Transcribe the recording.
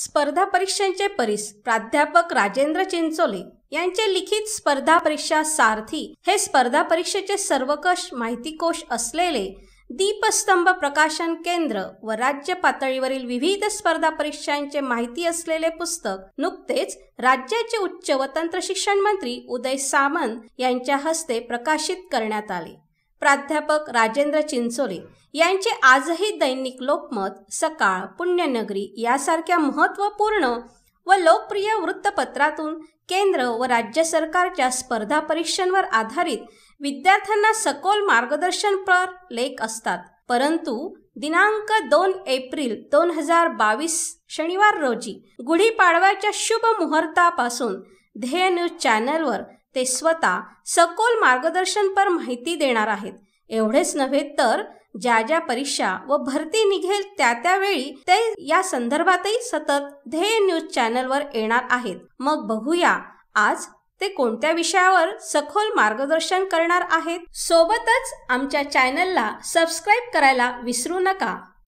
स्पर्धा परीक्षांचे परिस प्राध्यापक राजेंद्र चिंचोले यांचे लिखित स्पर्धा परीक्षा सारथी हे स्पर्धा परीक्षेचे सर्वकष माहितीकोश असलेले दीपस्तंभ प्रकाशन केंद्र व राज्य पातळीवरील विविध स्पर्धा परीक्षांचे माहिती असलेले पुस्तक नुकतेच राज्याचे उच्च व तंत्र शिक्षण मंत्री उदय सामंत यांच्या हस्ते प्रकाशित करण्यात आले प्राध्यापक राजेंद्र चिंचोले यांचे आजही दैनिक लोकमत सकाळ पुण्यनगरी यासारख्या महत्त्वपूर्ण व लोकप्रिय वृत्तपत्रातून केंद्र व राज्य सरकारच्या स्पर्धा परीक्षांवर आधारित विद्यार्थ्यांना सखोल पर लेख असतात परंतु दिनांक दोन एप्रिल दोन हजार बावीस शनिवार रोजी गुढीपाडव्याच्या शुभ मुहूर्तापासून ध्येय न्यूज चॅनलवर ते स्वतः सखोल पर माहिती देणार आहेत एवढेच नव्हे तर ज्या ज्या परीक्षा व भरती निघेल त्या त्यावेळी ते या संदर्भातही सतत ध्येय न्यूज चॅनलवर येणार आहेत मग बघूया आज ते कोणत्या विषयावर सखोल मार्गदर्शन करणार आहेत सोबतच आमच्या चॅनलला सबस्क्राईब करायला विसरू नका